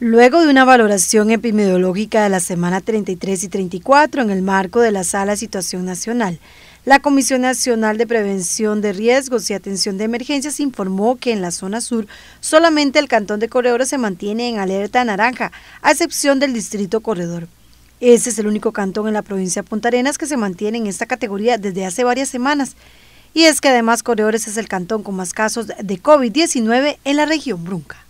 Luego de una valoración epidemiológica de la semana 33 y 34 en el marco de la Sala Situación Nacional, la Comisión Nacional de Prevención de Riesgos y Atención de Emergencias informó que en la zona sur solamente el Cantón de Corredor se mantiene en alerta naranja, a excepción del Distrito Corredor. Ese es el único cantón en la provincia de Punta Arenas que se mantiene en esta categoría desde hace varias semanas. Y es que además Corredores es el cantón con más casos de COVID-19 en la región Brunca.